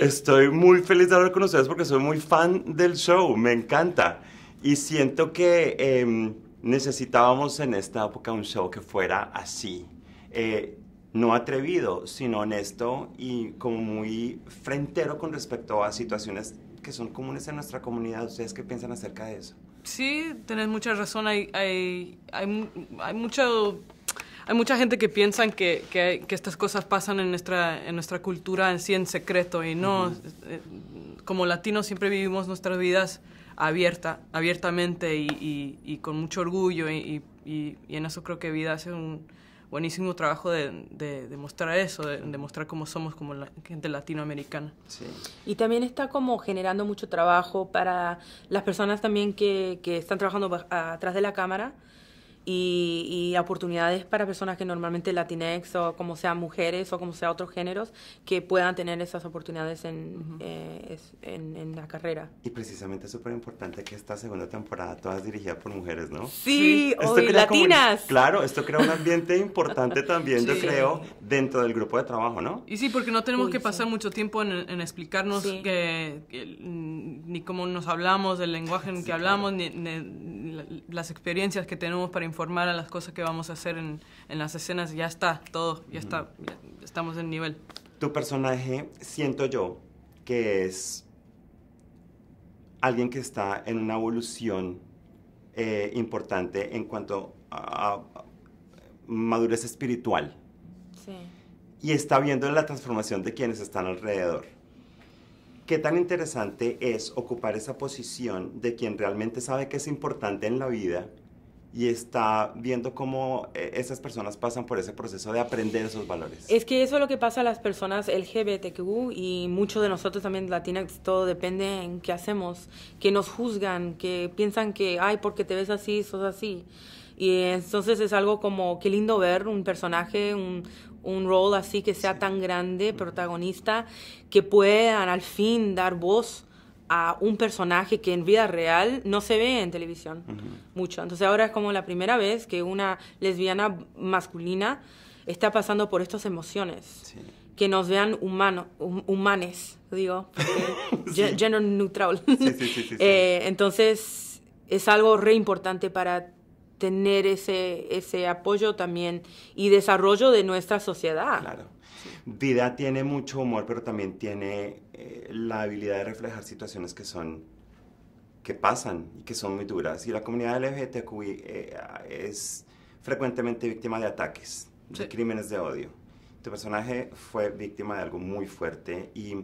Estoy muy feliz de hablar con ustedes porque soy muy fan del show, me encanta. Y siento que em, necesitábamos en esta época un show que fuera así. Eh, no atrevido, sino honesto y como muy frentero con respecto a situaciones que son comunes en nuestra comunidad. ¿Ustedes qué piensan acerca de eso? Sí, tenés mucha razón. hay, hay, hay mucho hay mucha gente que piensa que, estas cosas pasan en nuestra, en nuestra cultura sí en secreto y no, eh, eh, como latinos siempre vivimos nuestras vidas abierta, abiertamente y, con mucho orgullo y, y, en eso creo que Vida hace un buenísimo trabajo de, de, mostrar eso, de, mostrar cómo somos como la, gente latinoamericana. Y también está como generando mucho trabajo para las personas también que, que están trabajando atrás de la cámara, y, oportunidades para personas que normalmente latinex o como sea mujeres o como sea otros géneros que puedan tener esas oportunidades en, eh, la carrera. Y precisamente es súper importante que esta segunda temporada todas dirigidas por mujeres, ¿no? Sí, o latinas. claro, esto crea un ambiente importante también, yo creo, dentro del grupo de trabajo, ¿no? Y sí, porque no tenemos que pasar mucho tiempo en, explicarnos que, mm, ni cómo nos hablamos, el lenguaje en que hablamos, las experiencias que tenemos para informar a las cosas que vamos a hacer en, las escenas, ya está, todo, ya está, estamos en nivel. Tu personaje, siento yo, que es alguien que está en una evolución eh, importante en cuanto a, a madurez espiritual. Sí. Y está viendo la transformación de quienes están alrededor qué tan interesante es ocupar esa posición de quien realmente sabe que es importante en la vida y está viendo cómo eh, esas personas pasan por ese proceso de aprender esos valores. Es que eso es lo que pasa a las personas LGBTQ y muchos de nosotros también latinas, todo depende en qué hacemos, que nos juzgan, que piensan que, ay, porque te ves así, sos así. Y entonces es algo como, qué lindo ver un personaje, un, un rol así que sea tan grande, protagonista, que puedan al fin dar voz a un personaje que en vida real no se ve en televisión mucho. Entonces ahora es como la primera vez que una lesbiana masculina está pasando por estas emociones. Que nos vean humanos, humanes, digo, gender neutral. Eh, entonces es algo re importante para tener ese, ese apoyo también y desarrollo de nuestra sociedad. Claro. Vida tiene mucho humor, pero también tiene eh, la habilidad de reflejar situaciones que son que pasan y que son muy duras. Y la comunidad LGBTQI eh, es frecuentemente víctima de ataques, de crímenes de odio. Tu personaje fue víctima de algo muy fuerte y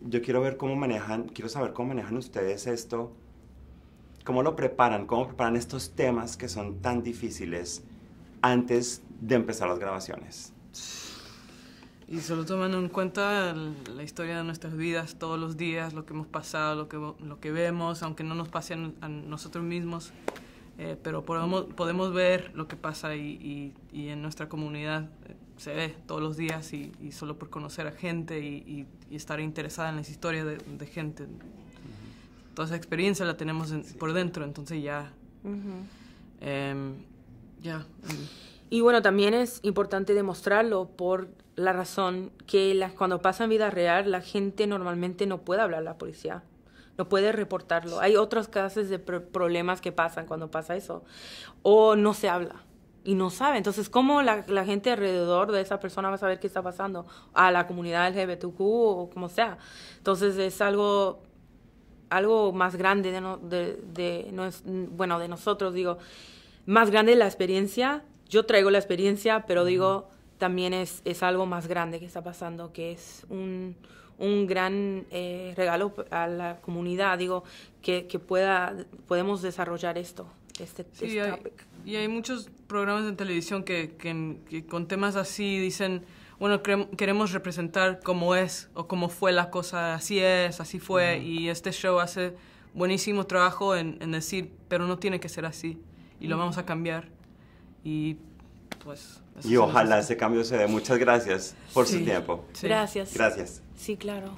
yo quiero ver cómo manejan, quiero saber cómo manejan ustedes esto ¿Cómo lo preparan? ¿Cómo preparan estos temas que son tan difíciles antes de empezar las grabaciones? Y solo tomando en cuenta la historia de nuestras vidas todos los días, lo que hemos pasado, lo que, lo que vemos, aunque no nos pase a nosotros mismos, eh, pero podemos, podemos ver lo que pasa y, y, en nuestra comunidad eh, se ve todos los días y, solo por conocer a gente y, estar interesada en las historias de, de gente toda esa experiencia la tenemos por dentro, entonces ya. Em, ya. Em. Y bueno, también es importante demostrarlo por la razón que la, cuando pasa en vida real, la gente normalmente no puede hablar a la policía, no puede reportarlo. Hay otros casos de problemas que pasan cuando pasa eso, o no se habla y no sabe. Entonces, ¿cómo la, la, gente alrededor de esa persona va a saber qué está pasando? A la comunidad LGBTQ o como sea. Entonces, es algo algo más grande de, es, bueno, de nosotros, digo, más grande la experiencia. Yo traigo la experiencia, pero digo, también es, es algo más grande que está pasando, que es un, gran eh, regalo a la comunidad, digo, que, pueda, podemos desarrollar esto. Este, este y hay muchos programas de televisión que con temas así dicen, bueno, queremos representar cómo es o cómo fue la cosa, así es, así fue, y este show hace buenísimo trabajo en, decir, pero no tiene que ser así, y lo vamos a cambiar, y pues... Y ojalá ese cambio se dé. Muchas gracias por su tiempo. Gracias. Gracias. Sí, claro.